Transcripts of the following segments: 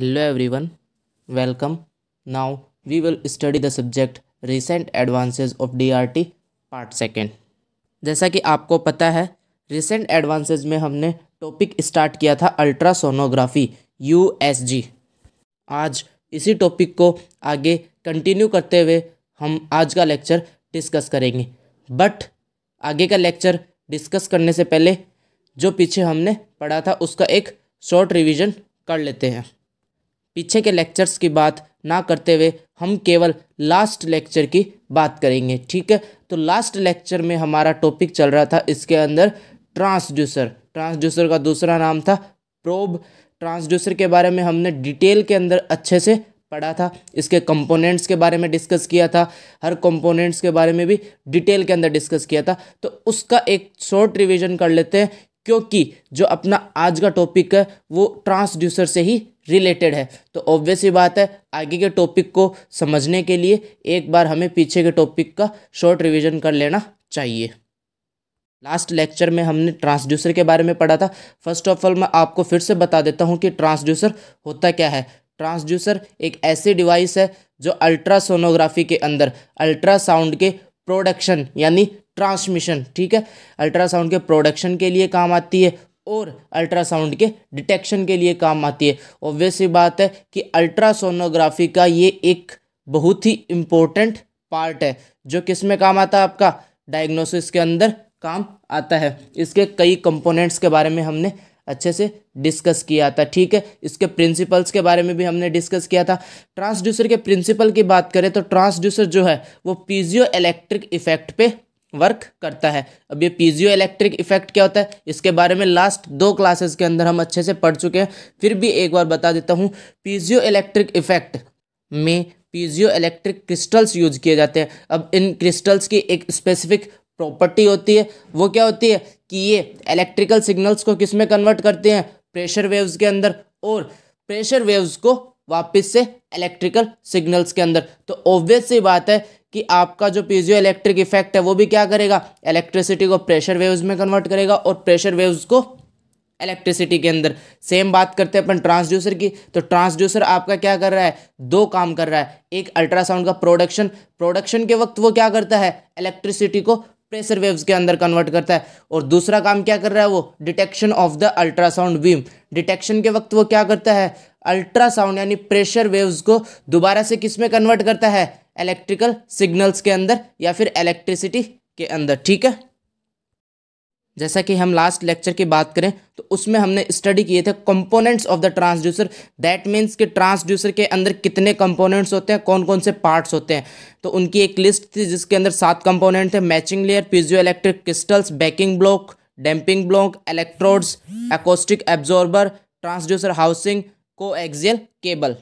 Hello everyone welcome now we will study the subject recent advances of DRT part second जैसा कि आपको पता है रिसेंट एडवांसेस में हमने टॉपिक स्टार्ट किया था अल्ट्रासोनोग्राफी यूएसजी आज इसी टॉपिक को आगे कंटिन्यू करते हुए हम आज का लेक्चर डिस्कस करेंगे बट आगे का लेक्चर डिस्कस करने से पहले जो पीछे हमने पढ़ा था उसका एक शॉर्ट रिविज़न कर लेते हैं पीछे के लेक्चर्स की बात ना करते हुए हम केवल लास्ट लेक्चर की बात करेंगे ठीक है तो लास्ट लेक्चर में हमारा टॉपिक चल रहा था इसके अंदर ट्रांसड्यूसर ट्रांसड्यूसर का दूसरा नाम था प्रोब ट्रांसड्यूसर के बारे में हमने डिटेल के अंदर अच्छे से पढ़ा था इसके कंपोनेंट्स के बारे में डिस्कस किया था हर कंपोनेंट्स के बारे में भी डिटेल के अंदर डिस्कस किया था तो उसका एक शॉर्ट रिवीजन कर लेते हैं क्योंकि जो अपना आज का टॉपिक है वो ट्रांसड्यूसर से ही रिलेटेड है तो ऑब्वियस ही बात है आगे के टॉपिक को समझने के लिए एक बार हमें पीछे के टॉपिक का शॉर्ट रिविजन कर लेना चाहिए लास्ट लेक्चर में हमने ट्रांसड्यूसर के बारे में पढ़ा था फर्स्ट ऑफ ऑल मैं आपको फिर से बता देता हूँ कि ट्रांसड्यूसर होता क्या है ट्रांसड्यूसर एक ऐसी डिवाइस है जो अल्ट्रासोनोग्राफी के अंदर अल्ट्रासाउंड के प्रोडक्शन यानी ट्रांसमिशन ठीक है अल्ट्रासाउंड के प्रोडक्शन के लिए काम आती है और अल्ट्रासाउंड के डिटेक्शन के लिए काम आती है ऑब्वियस ही बात है कि अल्ट्रासोनोग्राफी का ये एक बहुत ही इम्पोर्टेंट पार्ट है जो किस में काम आता है आपका डायग्नोसिस के अंदर काम आता है इसके कई कंपोनेंट्स के बारे में हमने अच्छे से डिस्कस किया था ठीक है इसके प्रिंसिपल्स के बारे में भी हमने डिस्कस किया था ट्रांसड्यूसर के प्रिंसिपल की बात करें तो ट्रांसड्यूसर जो है वो पीजियो इलेक्ट्रिक इफेक्ट पे वर्क करता है अब ये पीजियो इलेक्ट्रिक इफेक्ट क्या होता है इसके बारे में लास्ट दो क्लासेस के अंदर हम अच्छे से पढ़ चुके हैं फिर भी एक बार बता देता हूँ पीजियो इलेक्ट्रिक इफेक्ट में पीजियो इलेक्ट्रिक क्रिस्टल्स यूज किए जाते हैं अब इन क्रिस्टल्स की एक स्पेसिफिक प्रॉपर्टी होती है वो क्या होती है कि ये इलेक्ट्रिकल सिग्नल्स को किस में कन्वर्ट करते हैं प्रेशर वेव्स के अंदर और प्रेशर वेव्स को वापस से इलेक्ट्रिकल सिग्नल्स के अंदर तो ऑब्वियस सी बात है कि आपका जो पीजियो इलेक्ट्रिक इफेक्ट है वो भी क्या करेगा इलेक्ट्रिसिटी को प्रेशर वेव्स में कन्वर्ट करेगा और प्रेशर वेव्स को इलेक्ट्रिसिटी के अंदर सेम बात करते हैं अपन ट्रांसड्यूसर की तो ट्रांसड्यूसर आपका क्या कर रहा है दो काम कर रहा है एक अल्ट्रासाउंड का प्रोडक्शन प्रोडक्शन के वक्त वो क्या करता है इलेक्ट्रिसिटी को प्रेशर वेव्स के अंदर कन्वर्ट करता है और दूसरा काम क्या कर रहा है वो detection of the ultrasound beam detection के वक्त वो क्या करता है अल्ट्रासाउंड यानी प्रेशर वेव्स को दोबारा से किस में कन्वर्ट करता है इलेक्ट्रिकल सिग्नल्स के अंदर या फिर इलेक्ट्रिसिटी के अंदर ठीक है जैसा कि हम लास्ट लेक्चर की बात करें तो उसमें हमने स्टडी किए थे components of the transducer that means कि ट्रांसड्यूसर के अंदर कितने कंपोनेंट्स होते हैं कौन कौन से पार्ट्स होते हैं तो उनकी एक लिस्ट थी जिसके अंदर सात कंपोनेंट थे matching layer piezo electric crystals backing block damping block electrodes acoustic absorber transducer housing coaxial cable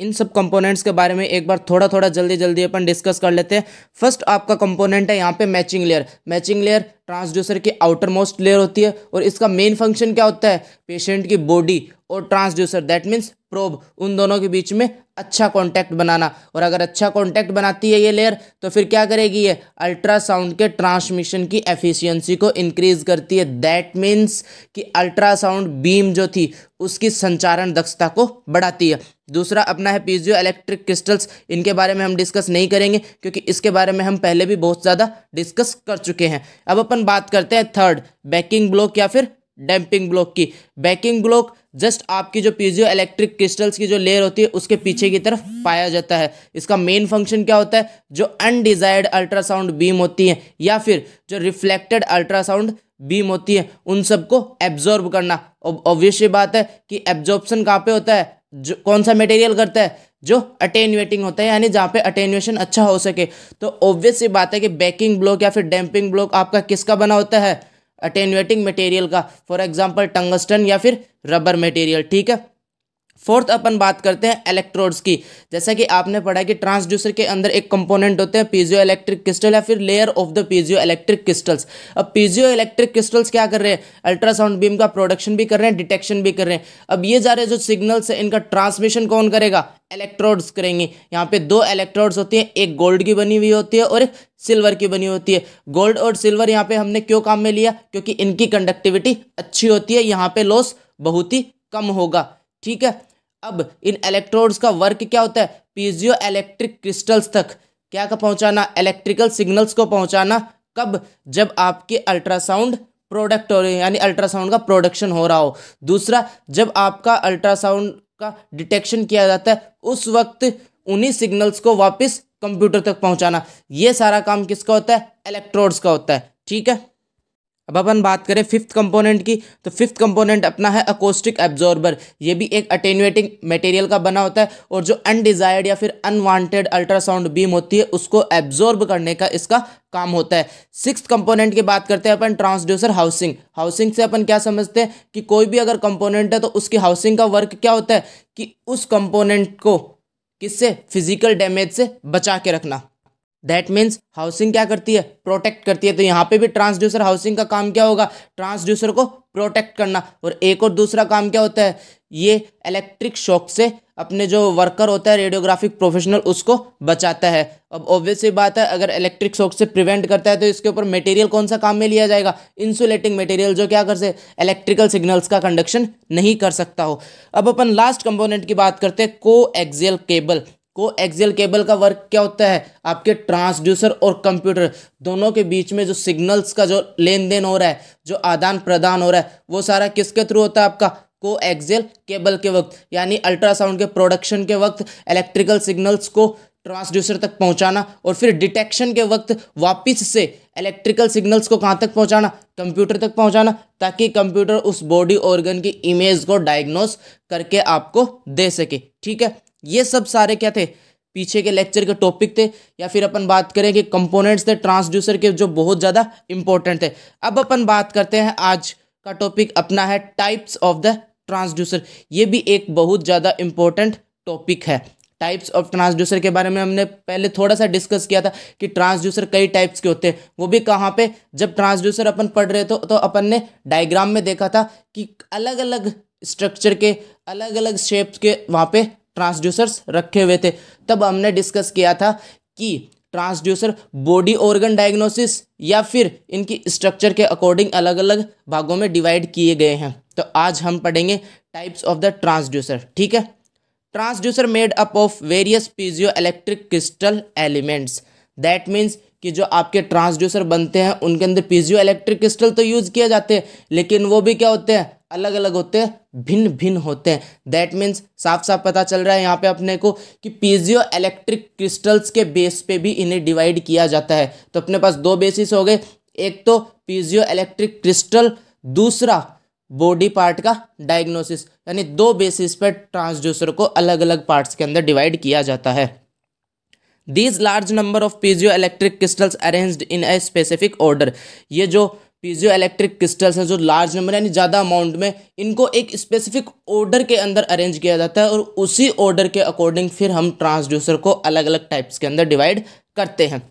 इन सब कंपोनेंट्स के बारे में एक बार थोड़ा थोड़ा जल्दी जल्दी अपन डिस्कस कर लेते हैं फर्स्ट आपका कंपोनेंट है यहाँ पे matching layer matching layer transducer की आउटर मोस्ट लेयर होती है और इसका मेन फंक्शन क्या होता है पेशेंट की बॉडी और ट्रांसड्यूसर दैट मीन्स प्रोब उन दोनों के बीच में अच्छा कांटेक्ट बनाना और अगर अच्छा कांटेक्ट बनाती है ये लेयर तो फिर क्या करेगी ये अल्ट्रासाउंड के ट्रांसमिशन की एफिशिएंसी को इंक्रीज करती है दैट मीन्स कि अल्ट्रासाउंड बीम जो थी उसकी संचारण दक्षता को बढ़ाती है दूसरा अपना है पीजियो इलेक्ट्रिक क्रिस्टल्स इनके बारे में हम डिस्कस नहीं करेंगे क्योंकि इसके बारे में हम पहले भी बहुत ज़्यादा डिस्कस कर चुके हैं अब अपन बात करते हैं थर्ड बैकिंग ब्लॉक या फिर डैम्पिंग ब्लॉक की बैकिंग ब्लॉक जस्ट आपकी जो पीजियो इलेक्ट्रिक क्रिस्टल्स की जो लेयर होती है उसके पीछे की तरफ पाया जाता है इसका मेन फंक्शन क्या होता है जो अनडिजायर्ड अल्ट्रासाउंड बीम होती है या फिर जो रिफ्लेक्टेड अल्ट्रासाउंड बीम होती है उन सबको एब्जॉर्ब करना ऑब्वियसली बात है कि एब्जॉर्बसन कहाँ पे होता है जो कौन सा मटेरियल करता है जो अटेन्यूएटिंग होता है यानी जहाँ पे अटेन्यूएशन अच्छा हो सके तो ऑब्वियस बात है कि बैकिंग ब्लॉक या फिर डैम्पिंग ब्लॉक आपका किसका बना होता है अटेनुएटिंग मटेरियल का फॉर एग्जाम्पल टंगस्टन या फिर रबर मटेरियल ठीक है फोर्थ अपन बात करते हैं इलेक्ट्रोड्स की जैसा कि आपने पढ़ा कि ट्रांसड्यूसर के अंदर एक कंपोनेंट होते हैं पीजियो इलेक्ट्रिक क्रिस्टल या फिर layer of the piezo electric crystals अब पीजियो इलेक्ट्रिक क्रिस्टल्स क्या कर रहे हैं अल्ट्रासाउंड बीम का प्रोडक्शन भी कर रहे हैं डिटेक्शन भी कर रहे हैं अब ये जा रहे जो सिग्नल्स हैं इनका ट्रांसमिशन कौन करेगा इलेक्ट्रोड्स करेंगे यहाँ पे दो इलेक्ट्रोड्स होती हैं एक गोल्ड की बनी हुई होती है और एक सिल्वर की बनी होती है गोल्ड और सिल्वर यहाँ पे हमने क्यों काम में लिया क्योंकि इनकी कंडक्टिविटी अच्छी होती है यहाँ पे लॉस बहुत ही कम होगा ठीक है अब इन इलेक्ट्रोड्स का वर्क क्या होता है पीजियो इलेक्ट्रिक क्रिस्टल्स तक क्या का पहुंचाना इलेक्ट्रिकल सिग्नल्स को पहुंचाना कब जब आपके अल्ट्रासाउंड प्रोडक्ट हो रहे हैं यानी अल्ट्रासाउंड का प्रोडक्शन हो रहा हो दूसरा जब आपका अल्ट्रासाउंड का डिटेक्शन किया जाता है उस वक्त उन्हीं सिग्नल्स को वापस कंप्यूटर तक पहुंचाना ये सारा काम किसका होता है इलेक्ट्रोड्स का होता है ठीक है अब अपन बात करें फिफ्थ कंपोनेंट की तो फिफ्थ कंपोनेंट अपना है अकोस्टिक एब्जॉर्बर ये भी एक अटेन्यूएटिंग मटेरियल का बना होता है और जो अनडिजायर्ड या फिर अनवांटेड अल्ट्रासाउंड बीम होती है उसको एब्जॉर्ब करने का इसका काम होता है सिक्स कंपोनेंट की बात करते हैं अपन ट्रांसड्यूसर हाउसिंग हाउसिंग से अपन क्या समझते हैं कि कोई भी अगर कंपोनेंट है तो उसकी हाउसिंग का वर्क क्या होता है कि उस कंपोनेंट को किससे फिजिकल डैमेज से बचा के रखना दैट मीन्स हाउसिंग क्या करती है प्रोटेक्ट करती है तो यहाँ पे भी ट्रांसड्यूसर हाउसिंग का काम क्या होगा ट्रांसड्यूसर को प्रोटेक्ट करना और एक और दूसरा काम क्या होता है ये इलेक्ट्रिक शॉक से अपने जो वर्कर होता है रेडियोग्राफिक प्रोफेशनल उसको बचाता है अब ऑब्वियसली बात है अगर इलेक्ट्रिक शॉक से प्रिवेंट करता है तो इसके ऊपर मटेरियल कौन सा काम में लिया जाएगा इंसुलेटिंग मटेरियल जो क्या कर से इलेक्ट्रिकल सिग्नल्स का कंडक्शन नहीं कर सकता हो अब अपन लास्ट कंपोनेंट की बात करते हैं coaxial cable coaxial cable का वर्क क्या होता है आपके ट्रांसड्यूसर और कंप्यूटर दोनों के बीच में जो सिग्नल्स का जो लेन देन हो रहा है जो आदान प्रदान हो रहा है वो सारा किसके थ्रू होता है आपका को एक्सेल केबल के वक्त यानी अल्ट्रासाउंड के प्रोडक्शन के वक्त इलेक्ट्रिकल सिग्नल्स को ट्रांसड्यूसर तक पहुंचाना और फिर डिटेक्शन के वक्त वापस से इलेक्ट्रिकल सिग्नल्स को कहाँ तक पहुंचाना कंप्यूटर तक पहुंचाना ताकि कंप्यूटर उस बॉडी ऑर्गन की इमेज को डायग्नोस करके आपको दे सके ठीक है ये सब सारे क्या थे पीछे के लेक्चर के टॉपिक थे या फिर अपन बात करें कि कंपोनेंट्स थे ट्रांसड्यूसर के जो बहुत ज़्यादा इंपॉर्टेंट थे अब अपन बात करते हैं आज का टॉपिक अपना है टाइप्स ऑफ द ट्रांसड्यूसर ये भी एक बहुत ज़्यादा इंपॉर्टेंट टॉपिक है टाइप्स ऑफ ट्रांसड्यूसर के बारे में हमने पहले थोड़ा सा डिस्कस किया था कि ट्रांसड्यूसर कई टाइप्स के होते हैं वो भी कहाँ पे जब ट्रांसड्यूसर अपन पढ़ रहे थे तो अपन ने डायग्राम में देखा था कि अलग अलग स्ट्रक्चर के अलग अलग शेप्स के वहाँ पे ट्रांसड्यूसर्स रखे हुए थे तब हमने डिस्कस किया था कि ट्रांसड्यूसर बॉडी ऑर्गन डायग्नोसिस या फिर इनकी स्ट्रक्चर के अकॉर्डिंग अलग अलग भागों में डिवाइड किए गए हैं तो आज हम पढ़ेंगे टाइप्स ऑफ द ट्रांसड्यूसर ठीक है transducer made up of various piezo electric crystal elements that means कि जो आपके ट्रांसड्यूसर बनते हैं उनके अंदर पीजियो इलेक्ट्रिक क्रिस्टल तो यूज़ किए जाते हैं लेकिन वो भी क्या होते हैं अलग अलग होते हैं भिन्न भिन्न होते हैं दैट मीन्स साफ साफ पता चल रहा है यहाँ पे अपने को कि पीजियो इलेक्ट्रिक क्रिस्टल्स के बेस पे भी इन्हें डिवाइड किया जाता है तो अपने पास दो बेसिस हो गए एक तो पीजियो इलेक्ट्रिक क्रिस्टल दूसरा बॉडी पार्ट का डायग्नोसिस यानी दो बेसिस पर ट्रांसड्यूसर को अलग अलग पार्ट्स के अंदर डिवाइड किया जाता है these large number of piezo electric crystals arranged in a specific order ये जो पीजियो इलेक्ट्रिक क्रिस्टल्स हैं जो लार्ज नंबर यानी ज़्यादा अमाउंट में इनको एक स्पेसिफिक ऑर्डर के अंदर अरेंज किया जाता है और उसी ऑर्डर के अकॉर्डिंग फिर हम ट्रांसड्यूसर को अलग अलग टाइप्स के अंदर डिवाइड करते हैं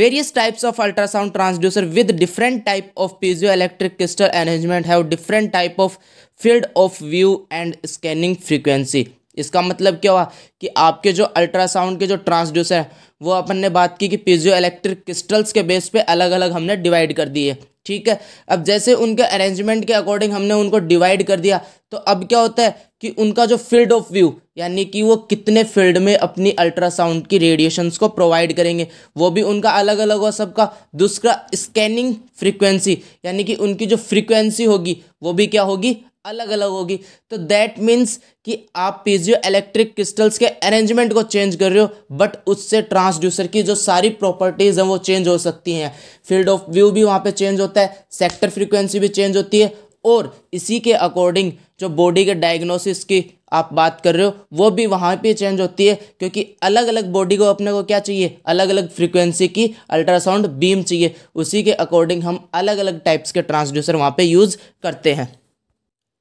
various types of ultrasound transducer with different type of piezo electric crystal arrangement have different type of field of view and scanning frequency इसका मतलब क्या हुआ कि आपके जो अल्ट्रासाउंड के जो ट्रांसड्यूसर हैं वो अपन ने बात की कि पीजियो इलेक्ट्रिक क्रिस्टल्स के बेस पे अलग अलग हमने डिवाइड कर दिए ठीक है अब जैसे उनके अरेंजमेंट के अकॉर्डिंग हमने उनको डिवाइड कर दिया तो अब क्या होता है कि उनका जो फील्ड ऑफ व्यू यानी कि वो कितने फील्ड में अपनी अल्ट्रासाउंड की रेडिएशंस को प्रोवाइड करेंगे वो भी उनका अलग अलग हो सबका दूसरा स्कैनिंग फ्रीक्वेंसी यानी कि उनकी जो फ्रीक्वेंसी होगी वो भी क्या होगी अलग अलग होगी तो दैट मीन्स कि आप पीजियो इलेक्ट्रिक क्रिस्टल्स के अरेंजमेंट को चेंज कर रहे हो बट उससे ट्रांसड्यूसर की जो सारी प्रॉपर्टीज़ हैं वो चेंज हो सकती हैं फील्ड ऑफ व्यू भी वहाँ पे चेंज होता है सेक्टर फ्रीक्वेंसी भी चेंज होती है और इसी के अकॉर्डिंग जो बॉडी के डायग्नोसिस की आप बात कर रहे हो वो भी वहाँ पे चेंज होती है क्योंकि अलग अलग बॉडी को अपने को क्या चाहिए अलग अलग फ्रीक्वेंसी की अल्ट्रासाउंड बीम चाहिए उसी के अकॉर्डिंग हम अलग अलग टाइप्स के ट्रांसड्यूसर वहाँ पे यूज़ करते हैं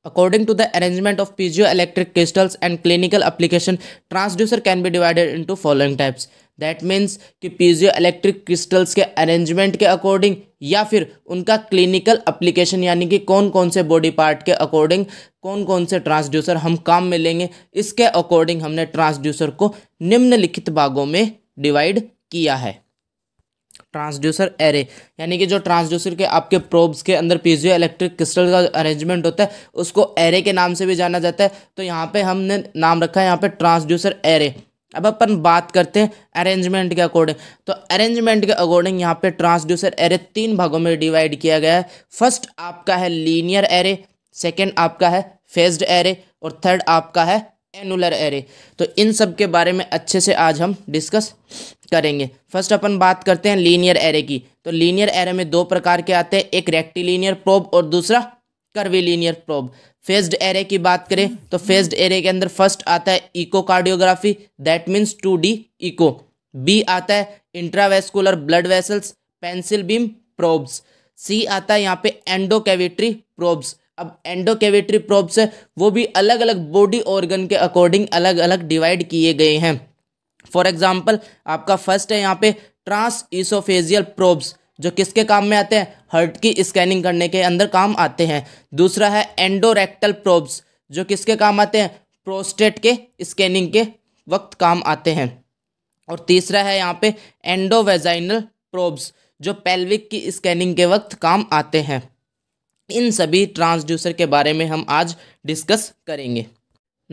According to the arrangement of piezoelectric crystals and clinical application, transducer can be divided into following types. That means कि इलेक्ट्रिक क्रिस्टल्स के अरेंजमेंट के अकॉर्डिंग या फिर उनका क्लिनिकल अप्लीकेशन यानी कि कौन कौन से बॉडी पार्ट के अकॉर्डिंग कौन कौन से ट्रांसड्यूसर हम काम में लेंगे इसके अकॉर्डिंग हमने ट्रांसड्यूसर को निम्नलिखित भागों में डिवाइड किया है ट्रांसड्यूसर एरे यानी कि जो ट्रांसड्यूसर के आपके प्रोब्स के अंदर पीजियो इलेक्ट्रिक क्रिस्टल का अरेंजमेंट होता है उसको एरे के नाम से भी जाना जाता है तो यहाँ पे हमने नाम रखा है यहाँ पे ट्रांसड्यूसर एरे अब अपन बात करते हैं अरेंजमेंट के अकॉर्डिंग तो अरेंजमेंट के अकॉर्डिंग यहाँ पे ट्रांसड्यूसर एरे तीन भागों में डिवाइड किया गया है फर्स्ट आपका है लीनियर एरे सेकेंड आपका है फेज्ड एरे और थर्ड आपका है एनुलर एरे तो इन सब के बारे में अच्छे से आज हम डिस्कस करेंगे फर्स्ट अपन बात करते हैं लीनियर एरे की तो लीनियर एरे में दो प्रकार के आते हैं एक रेक्टिलीनियर प्रोब और दूसरा कर्वीलीनियर प्रोब फेस्ड एरे की बात करें तो फेस्ड एरे के अंदर फर्स्ट आता है echocardiography that means two D echo B आता है intravascular blood vessels pencil beam probes C आता है यहाँ पे एंडोकेविट्री प्रोब्स अब एंडोकेविटरी प्रोब्स है वो भी अलग अलग बॉडी ऑर्गन के अकॉर्डिंग अलग अलग डिवाइड किए गए हैं फॉर एग्जाम्पल आपका फर्स्ट है यहाँ पे ट्रांस ईसोफेजियल प्रोब्स जो किसके काम में आते हैं हर्ट की स्कैनिंग करने के अंदर काम आते हैं दूसरा है एंडोरेक्टल प्रोब्स जो किसके काम आते हैं प्रोस्टेट के स्कैनिंग के वक्त काम आते हैं और तीसरा है यहाँ पे एंडोवेजाइनल प्रोब्स जो पेल्विक की स्कैनिंग के वक्त काम आते हैं इन सभी ट्रांसड्यूसर के बारे में हम आज डिस्कस करेंगे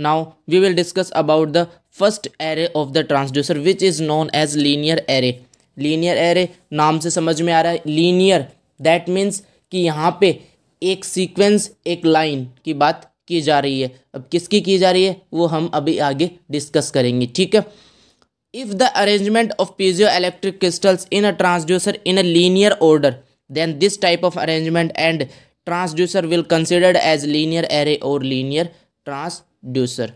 now we will discuss about the first array of the transducer which is known as linear array linear array नाम से समझ में आ रहा है लीनियर दैट मीन्स कि यहाँ पे एक सीक्वेंस एक लाइन की बात की जा रही है अब किसकी की जा रही है वो हम अभी आगे डिस्कस करेंगे ठीक है if the arrangement of piezo electric crystals in a transducer in a linear order then this type of arrangement and transducer will considered as linear array और लीनियर ट्रांसड्यूसर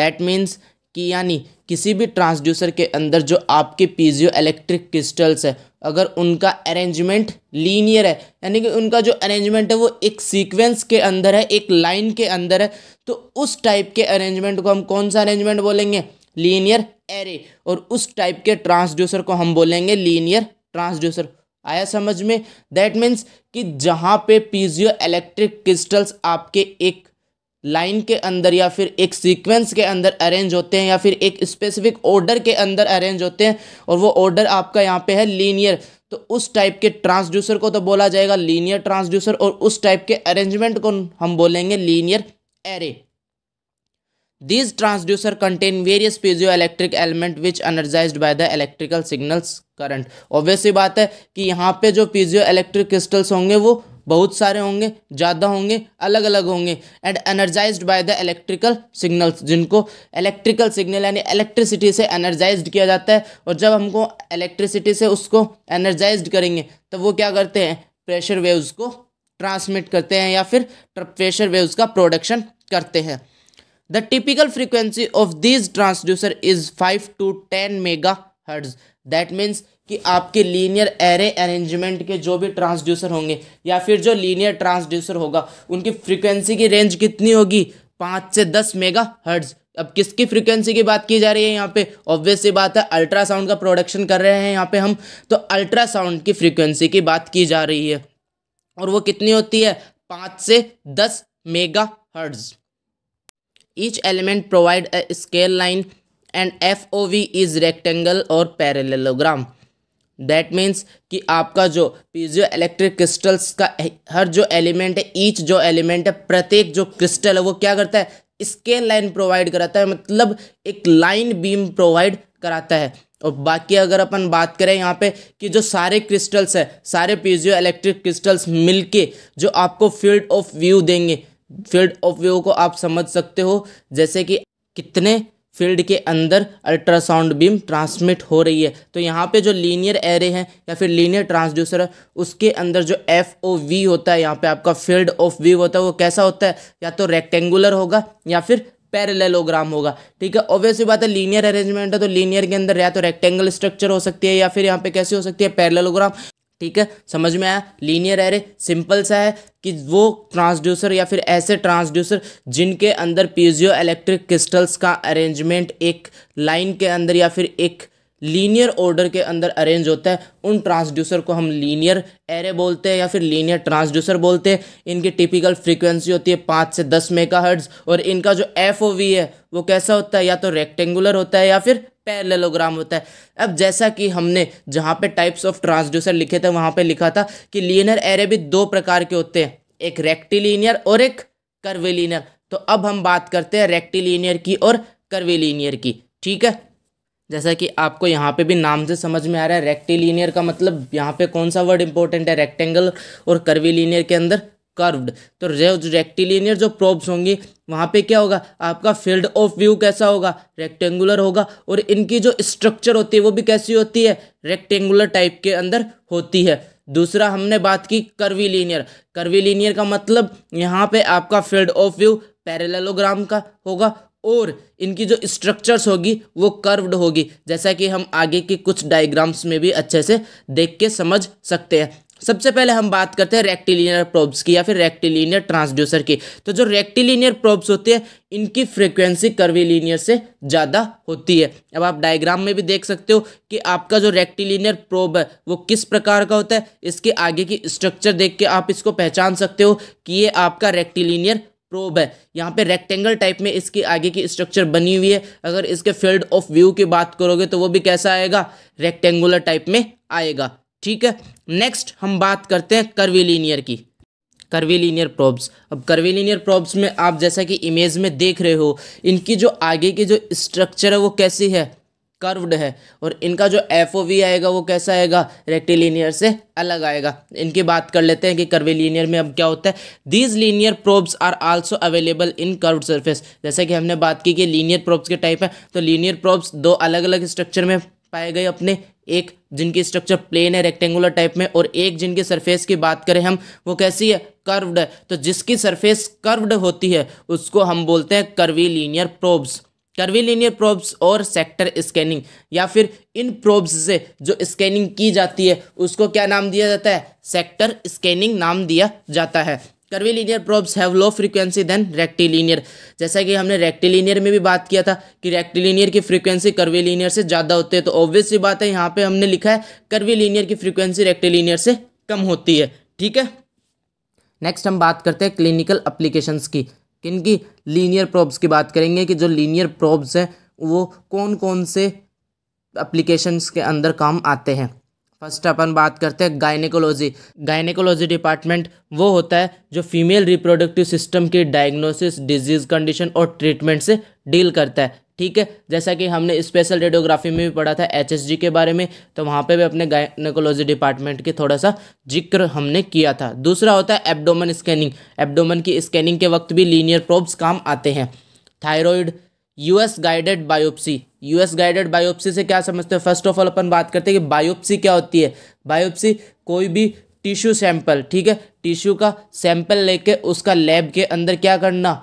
दैट मीन्स कि यानी किसी भी transducer के अंदर जो आपके piezo electric crystals है अगर उनका अरेंजमेंट लीनियर है यानी कि उनका जो अरेंजमेंट है वो एक सीक्वेंस के अंदर है एक लाइन के अंदर है तो उस टाइप के अरेंजमेंट को हम कौन सा अरेंजमेंट बोलेंगे लीनियर एरे और उस टाइप के ट्रांसड्यूसर को हम बोलेंगे लीनियर ट्रांसड्यूसर आया समझ में दैट मीन्स कि जहाँ पे पीजियो इलेक्ट्रिक क्रिस्टल्स आपके एक लाइन के अंदर या फिर एक सीक्वेंस के अंदर अरेंज होते हैं या फिर एक स्पेसिफिक ऑर्डर के अंदर अरेंज होते हैं और वो ऑर्डर आपका यहाँ पे है लीनियर तो उस टाइप के ट्रांसड्यूसर को तो बोला जाएगा लीनियर ट्रांसड्यूसर और उस टाइप के अरेंजमेंट को हम बोलेंगे linear array These transducer contain various piezoelectric element which energized by the electrical signals current. Obviously बात है कि यहाँ पे जो piezoelectric crystals होंगे वो बहुत सारे होंगे ज़्यादा होंगे अलग अलग होंगे and energize by the electrical signals जिनको इलेक्ट्रिकल सिग्नल यानी इलेक्ट्रिसिटी से एनर्जाइज किया जाता है और जब हमको इलेक्ट्रिसिटी से उसको एनर्जाइज करेंगे तब तो वो क्या करते हैं प्रेशर वेव्स को ट्रांसमिट करते हैं या फिर प्रेशर वेव्स का प्रोडक्शन करते हैं the typical frequency of this transducer is five to ten mega hertz that means कि आपके लीनियर एरे अरेंजमेंट के जो भी ट्रांसड्यूसर होंगे या फिर जो लीनियर ट्रांसड्यूसर होगा उनकी फ्रीक्वेंसी की रेंज कितनी होगी पाँच से दस मेगा हर्ड्स अब किसकी फ्रीक्वेंसी की बात की जा रही है यहाँ पे ऑब्वियसली बात है अल्ट्रासाउंड का प्रोडक्शन कर रहे हैं यहाँ पे हम तो अल्ट्रासाउंड की फ्रीक्वेंसी की बात की जा रही है और वो कितनी होती है पाँच से दस mega hertz each element each element provide a scale line and FOV is rectangle or parallelogram that means कि आपका जो पीजियो इलेक्ट्रिक क्रिस्टल्स का हर जो एलिमेंट है ईच जो एलिमेंट है प्रत्येक जो क्रिस्टल है वो क्या करता है स्केल लाइन प्रोवाइड कराता है मतलब एक लाइन बीम प्रोवाइड कराता है और बाकी अगर अपन बात करें यहाँ पे कि जो सारे क्रिस्टल्स है सारे पीजियो इलेक्ट्रिक क्रिस्टल्स मिलके जो आपको फील्ड ऑफ व्यू देंगे फील्ड ऑफ व्यू को आप समझ सकते हो जैसे कि कितने फील्ड के अंदर अल्ट्रासाउंड बीम ट्रांसमिट हो रही है तो यहाँ पे जो लीनियर एरे हैं या फिर लीनियर ट्रांसड्यूसर है उसके अंदर जो एफ ओ वी होता है यहाँ पे आपका फील्ड ऑफ व्यू होता है वो कैसा होता है या तो रेक्टेंगुलर होगा या फिर पैरेललोग्राम होगा ठीक है ऑब्वियसली बात है लीनियर अरेंजमेंट है तो लीनियर के अंदर या तो रेक्टेंगल स्ट्रक्चर हो सकती है या फिर यहाँ पे कैसी हो सकती है पैरेललोग्राम ठीक है समझ में आया लीनियर एरे सिंपल सा है कि वो ट्रांसड्यूसर या फिर ऐसे ट्रांसड्यूसर जिनके अंदर पीजियो इलेक्ट्रिक क्रिस्टल्स का अरेंजमेंट एक लाइन के अंदर या फिर एक लीनियर ऑर्डर के अंदर अरेंज होता है उन ट्रांसड्यूसर को हम लीनियर एरे बोलते हैं या फिर लीनियर ट्रांसड्यूसर बोलते हैं इनकी टिपिकल फ्रीक्वेंसी होती है पाँच से दस मेगा और इनका जो एफ है वो कैसा होता है या तो रेक्टेंगुलर होता है या फिर पैरेललोग्राम होता है अब जैसा कि हमने जहाँ पे टाइप्स ऑफ ट्रांसड्यूसर लिखे थे वहाँ पे लिखा था कि लीनियर एरे भी दो प्रकार के होते हैं एक रेक्टिलीनियर और एक कर्वेलिनियर तो अब हम बात करते हैं रेक्टिलीनियर की और कर्वेलिनियर की ठीक है जैसा कि आपको यहाँ पे भी नाम से समझ में आ रहा है रेक्टिलीनियर का मतलब यहाँ पे कौन सा वर्ड इंपॉर्टेंट है रेक्टेंगल और कर्वीलीनियर के अंदर कर्व्ड तो रेक्टिलिनियर जो प्रोब्स होंगी वहाँ पे क्या होगा आपका फील्ड ऑफ व्यू कैसा होगा रेक्टेंगुलर होगा और इनकी जो स्ट्रक्चर होती है वो भी कैसी होती है रेक्टेंगुलर टाइप के अंदर होती है दूसरा हमने बात की कर्वीलिनियर कर्वीलिनियर का मतलब यहाँ पे आपका फील्ड ऑफ व्यू पैरेललोग्राम का होगा और इनकी जो स्ट्रक्चर्स होगी वो कर्व्ड होगी जैसा कि हम आगे के कुछ डायग्राम्स में भी अच्छे से देख के समझ सकते हैं सबसे पहले हम बात करते हैं रेक्टिलीनियर प्रोब्स की या फिर रेक्टिलीनियर ट्रांसड्यूसर की तो जो रेक्टिलीनियर प्रोब्स होते हैं इनकी फ्रिक्वेंसी कर्वीलीनियर से ज़्यादा होती है अब आप डायग्राम में भी देख सकते हो कि आपका जो रेक्टिलीनियर प्रोब है वो किस प्रकार का होता है इसके आगे की स्ट्रक्चर देख के आप इसको पहचान सकते हो कि ये आपका रेक्टिलीनियर प्रोब है यहाँ पे रेक्टेंगल टाइप में इसकी आगे की स्ट्रक्चर बनी हुई है अगर इसके फील्ड ऑफ व्यू की बात करोगे तो वो भी कैसा आएगा रेक्टेंगुलर टाइप में आएगा ठीक है नेक्स्ट हम बात करते हैं कर्वीलीनियर की कर्वीलीनियर प्रॉब्स अब कर्वीलीनियर प्रॉब्स में आप जैसा कि इमेज में देख रहे हो इनकी जो आगे की जो स्ट्रक्चर है वो कैसी है कर्व्ड है और इनका जो एफ आएगा वो कैसा आएगा रेक्टिलीनियर से अलग आएगा इनकी बात कर लेते हैं कि कर्वीलीनियर में अब क्या होता है these linear probes are also available in curved surface जैसे कि हमने बात की कि लीनियर प्रोब्स के टाइप हैं तो लीनियर प्रोब्स दो अलग अलग स्ट्रक्चर में पाए गए अपने एक जिनकी स्ट्रक्चर प्लेन है रेक्टेंगुलर टाइप में और एक जिनकी सरफेस की बात करें हम वो कैसी है कर्व्ड है तो जिसकी सरफेस कर्व्ड होती है उसको हम बोलते हैं कर्वीलीनियर प्रोब्स कर्वीलिनियर प्रोब्स और सेक्टर स्कैनिंग या फिर इन प्रोब्स से जो स्कैनिंग की जाती है उसको क्या नाम दिया जाता है सेक्टर स्कैनिंग नाम दिया जाता है curvilinear probes have low frequency than rectilinear जैसा कि हमने रेक्टिलीनियर में भी बात किया था कि रेक्टिलीनियर की फ्रीक्वेंसी कर्वीलिनियर से ज़्यादा होती है तो ऑब्वियस बात है यहाँ पे हमने लिखा है कर्वीलिनियर की फ्रीक्वेंसी रेक्टिलीनियर से कम होती है ठीक है नेक्स्ट हम बात करते हैं क्लिनिकल अप्लीकेशंस की किन की लीनियर प्रोब्स की बात करेंगे कि जो लीनियर प्रॉब्स हैं वो कौन कौन से अप्लीकेशंस के अंदर काम आते हैं फर्स्ट अपन बात करते हैं गायनेकोलॉजी गायनेकोलॉजी डिपार्टमेंट वो होता है जो फीमेल रिप्रोडक्टिव सिस्टम की डायग्नोसिस डिजीज़ कंडीशन और ट्रीटमेंट से डील करता है ठीक है जैसा कि हमने स्पेशल रेडियोग्राफी में भी पढ़ा था एच के बारे में तो वहाँ पे भी अपने गायनेकोलॉजी डिपार्टमेंट के थोड़ा सा जिक्र हमने किया था दूसरा होता है एब्डोमन स्कैनिंग एब्डोमन की स्कैनिंग के वक्त भी लीनियर प्रोब्स काम आते हैं thyroid US guided biopsy US guided biopsy से क्या समझते हैं फर्स्ट ऑफ ऑल अपन बात करते हैं कि बायोप्सी क्या होती है बायोप्सी कोई भी टिश्यू सैंपल ठीक है टिश्यू का सैंपल लेके उसका लैब के अंदर क्या करना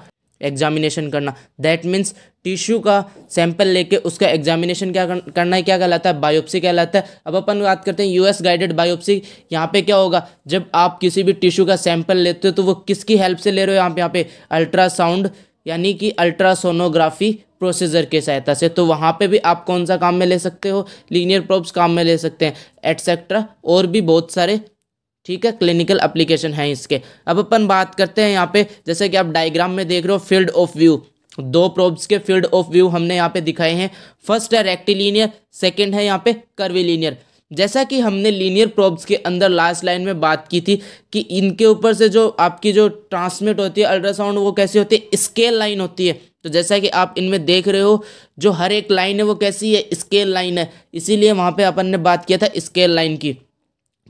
एग्जामिनेशन करना दैट मीन्स टिश्यू का सैंपल लेके उसका एग्जामिनेशन क्या करना है क्या कहलाता है बायोप्सी कहलाता है अब अपन बात करते हैं यूएस गाइडेड बायोप्सी यहाँ पे क्या होगा जब आप किसी भी टिश्यू का सैंपल लेते हो तो वो किसकी हेल्प से ले रहे हो यहाँ पे यहाँ पे अल्ट्रासाउंड यानी कि अल्ट्रासोनोग्राफी प्रोसीजर के सहायता से तो वहाँ पे भी आप कौन सा काम में ले सकते हो लीनियर प्रोब्स काम में ले सकते हैं एटसेट्रा और भी बहुत सारे ठीक है क्लिनिकल एप्लीकेशन है इसके अब अपन बात करते हैं यहाँ पे जैसे कि आप डायग्राम में देख रहे हो फील्ड ऑफ व्यू दो प्रोब्स के फील्ड ऑफ व्यू हमने यहाँ पे दिखाए हैं फर्स्ट है रेक्टिलीनियर सेकेंड है यहाँ पे कर्वीलीनियर जैसा कि हमने लीनियर प्रॉब्स के अंदर लास्ट लाइन में बात की थी कि इनके ऊपर से जो आपकी जो ट्रांसमिट होती है अल्ट्रासाउंड वो कैसी होती है स्केल लाइन होती है तो जैसा कि आप इनमें देख रहे हो जो हर एक लाइन है वो कैसी है स्केल लाइन है इसीलिए वहाँ पे अपन ने बात किया था स्केल लाइन की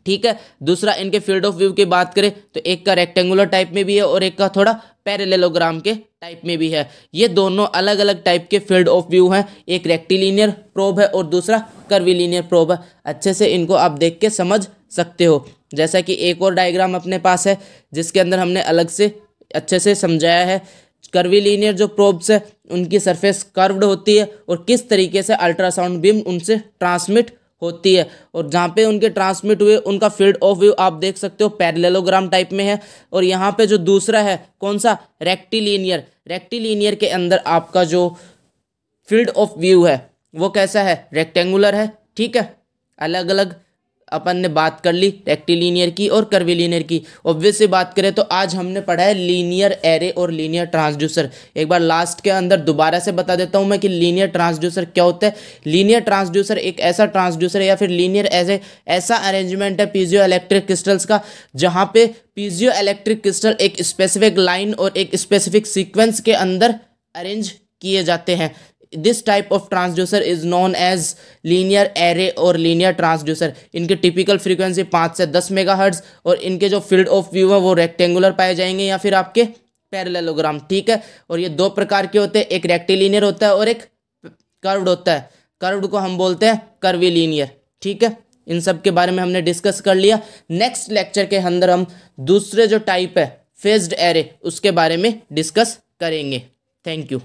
ठीक है दूसरा इनके फील्ड ऑफ व्यू की बात करें तो एक का रेक्टेंगुलर टाइप में भी है और एक का थोड़ा पैरेलेलोग्राम के टाइप में भी है ये दोनों अलग अलग टाइप के फील्ड ऑफ व्यू हैं एक रेक्टिलीनियर प्रोब है और दूसरा कर्विलीनियर प्रोब है अच्छे से इनको आप देख के समझ सकते हो जैसा कि एक और डायग्राम अपने पास है जिसके अंदर हमने अलग से अच्छे से समझाया है कर्विलीनियर जो प्रोब्स है उनकी सरफेस कर्व्ड होती है और किस तरीके से अल्ट्रासाउंड बीम उनसे ट्रांसमिट होती है और जहाँ पे उनके ट्रांसमिट हुए उनका फील्ड ऑफ व्यू आप देख सकते हो पैरेललोग्राम टाइप में है और यहाँ पे जो दूसरा है कौन सा रेक्टिलीनियर रेक्टिलीनियर के अंदर आपका जो फील्ड ऑफ व्यू है वो कैसा है रेक्टेंगुलर है ठीक है अलग अलग अपन ने बात कर ली रेक्टिलीनियर की और कर्विलीनियर की ऑब्वियस से बात करें तो आज हमने पढ़ा है लीनियर एरे और लीनियर ट्रांसड्यूसर एक बार लास्ट के अंदर दोबारा से बता देता हूँ मैं कि लीनियर ट्रांसड्यूसर क्या होता है लीनियर ट्रांसड्यूसर एक ऐसा ट्रांसड्यूसर या फिर लीनियर ऐसे ऐसा अरेंजमेंट है पीजियो इलेक्ट्रिक क्रिस्टल्स का जहाँ पे पीजियो इलेक्ट्रिक क्रिस्टल एक स्पेसिफिक लाइन और एक स्पेसिफिक सिक्वेंस के अंदर अरेंज किए जाते हैं this type of transducer is known as linear array और लीनियर ट्रांसड्यूसर इनके टिपिकल फ्रीक्वेंसी पाँच से दस मेगा और इनके जो फील्ड ऑफ व्यू है वो रेक्टेंगुलर पाए जाएंगे या फिर आपके पैरेललोग्राम ठीक है और ये दो प्रकार के होते हैं एक रेक्टिलीनियर होता है और एक कर्व्ड होता है कर्व्ड को हम बोलते हैं कर्वीलीनियर ठीक है इन सब के बारे में हमने डिस्कस कर लिया नेक्स्ट लेक्चर के अंदर हम दूसरे जो टाइप है फेज्ड एरे उसके बारे में डिस्कस करेंगे थैंक यू